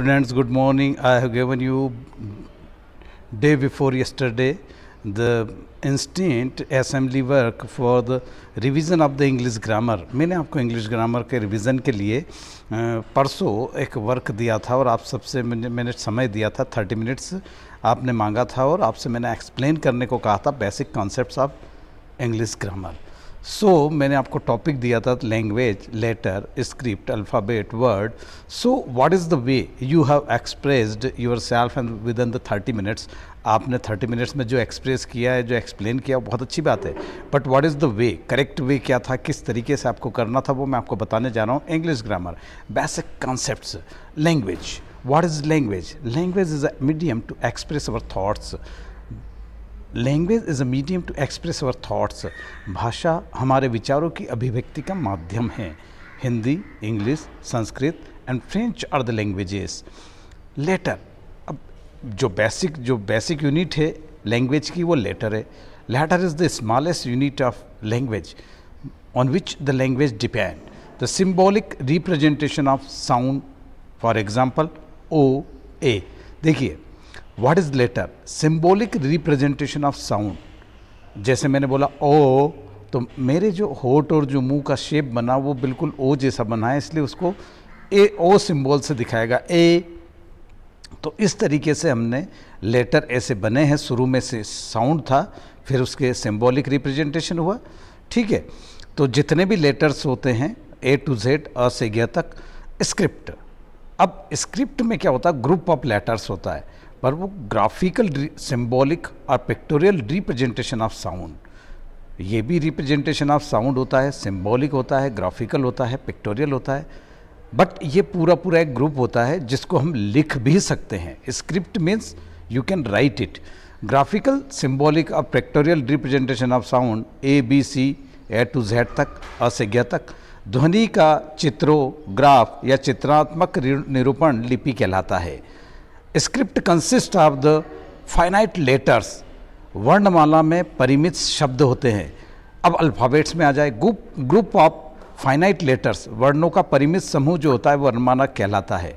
Students, good morning. I have given you day before yesterday the instant assembly work for the revision of the English grammar. maine aapko English grammar ke revision ke liye parso ek work diya tha aur aap sabse maine samay diya tha 30 minutes aapne manga tha aur aapse maine explain karne ko kaha tha basic concepts of English grammar. So so, मैंने आपको topic दिया था language letter script alphabet word so what is the way you have expressed your self and within the thirty minutes आपने thirty minutes में जो express किया है जो एक्सप्लेन किया बहुत अच्छी बात है but what is the way correct way क्या था किस तरीके से आपको करना था वो मैं आपको बताने जा रहा हूँ English grammar basic concept language what is language language is a medium to express our thoughts language is a medium to express our thoughts भाषा हमारे विचारों की अभिव्यक्ति का माध्यम है Hindi English Sanskrit and French are the languages letter अब जो बेसिक जो बेसिक यूनिट है लैंग्वेज की वो लेटर है letter is the smallest unit of language on which the language depend the symbolic representation of sound for example O A देखिए what is letter symbolic representation of sound जैसे मैंने बोला ओ तो मेरे जो होठ और जो मुंह का शेप बना वो बिल्कुल ओ जैसा बना है इसलिए उसको ए ओ सिंबल से दिखाएगा ए तो इस तरीके से हमने लेटर ऐसे बने हैं शुरू में से साउंड था फिर उसके सिम्बोलिक रिप्रेजेंटेशन हुआ ठीक है तो जितने भी लेटर्स होते हैं ए टू जेड अ से ज्ञा तक स्क्रिप्ट अब स्क्रिप्ट में क्या होता है ग्रुप ऑफ लेटर्स होता है पर वो ग्राफिकल सिंबॉलिक और पिक्टोरियल रिप्रेजेंटेशन ऑफ साउंड ये भी रिप्रेजेंटेशन ऑफ साउंड होता है सिंबॉलिक होता है ग्राफिकल होता है पिक्टोरियल होता है बट ये पूरा पूरा एक ग्रुप होता है जिसको हम लिख भी सकते हैं script means you can write it graphical symbolic और pictorial representation of sound A B C A to Z तक असज्ञा तक ध्वनि का चित्रों ग्राफ या चित्रात्मक निरूपण लिपि कहलाता है script consist of the finite letters वर्णमाला में परिमित शब्द होते हैं अब अल्फ़ाबेट्स में आ जाए group group of finite letters वर्णों का परिमित समूह जो होता है वर्णमाला कहलाता है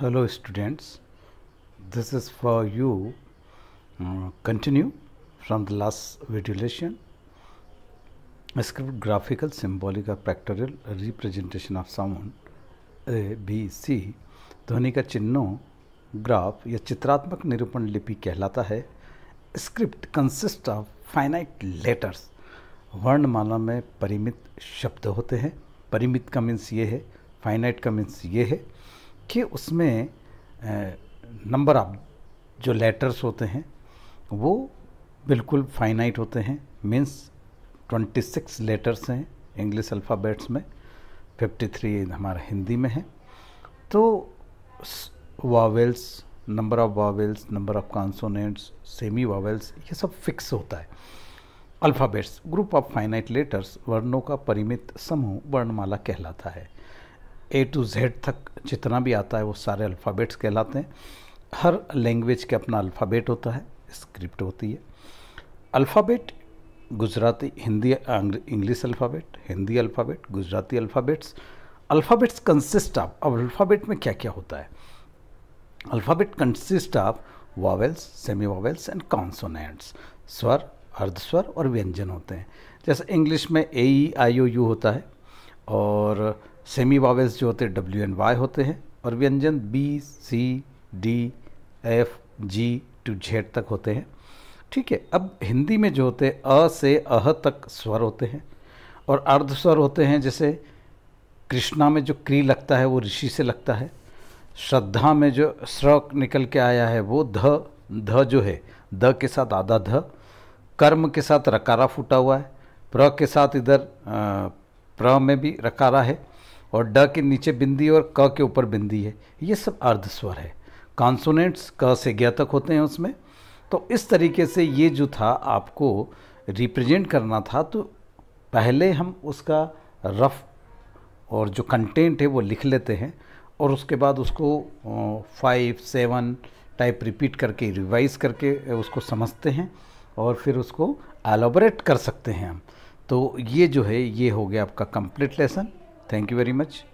hello students this is for you continue from the last video script graphical graphical और pictorial representation of sound A B C ध्वनि का चिन्हों ग्राफ या चित्रात्मक निरूपण लिपि कहलाता है script consist of finite letters वर्णमाला में परिमित शब्द होते हैं परिमित का मीन्स ये है फाइनाइट का मीन्स ये है कि उसमें नंबर ऑफ जो लेटर्स होते हैं वो बिल्कुल फाइनाइट होते हैं मीन्स 26 लेटर्स हैं इंग्लिश अल्फ़ाबेट्स में फिफ्टी थ्री हमारा हिंदी में है तो vowels number of vowels number of consonants semi vowels ये सब फिक्स होता है alphabets group of finite letters वर्णों का परिमित समूह वर्णमाला कहलाता है ए टू जेड तक जितना भी आता है वो सारे अल्फ़ाबेट्स कहलाते हैं हर लैंग्वेज के अपना अल्फ़ाबेट होता है स्क्रिप्ट होती है alphabet Gujarati Hindi English alphabet Hindi alphabet Gujarati alphabets alphabets consist of अब अल्फ़ाबेट में क्या क्या होता है alphabet consist of vowels semi vowels and consonants स्वर अर्धस्वर और व्यंजन होते हैं जैसे इंग्लिश में ए ई आई ओ यू होता है और सेमी वावेल्स जो होते हैं डब्ल्यू एन वाई होते हैं और व्यंजन B C D F G to Z तक होते हैं ठीक है अब हिंदी में जो होते अ से अह तक स्वर होते हैं और अर्ध स्वर होते हैं जैसे कृष्णा में जो क्री लगता है वो ऋषि से लगता है श्रद्धा में जो स्र निकल के आया है वो ध ध जो है द के साथ आधा ध कर्म के साथ रकारा फूटा हुआ है प्र के साथ इधर प्र में भी रकारा है और ड के नीचे बिंदी और क के ऊपर बिंदी है ये सब अर्ध स्वर है कॉन्सोनेंट्स क से ज्ञ तक होते हैं उसमें तो इस तरीके से ये जो था आपको रिप्रेजेंट करना था तो पहले हम उसका रफ़ और जो कंटेंट है वो लिख लेते हैं और उसके बाद उसको फाइव सेवन टाइप रिपीट करके रिवाइज करके उसको समझते हैं और फिर उसको एलोबरेट कर सकते हैं हम तो ये जो है ये हो गया आपका complete lesson thank you very much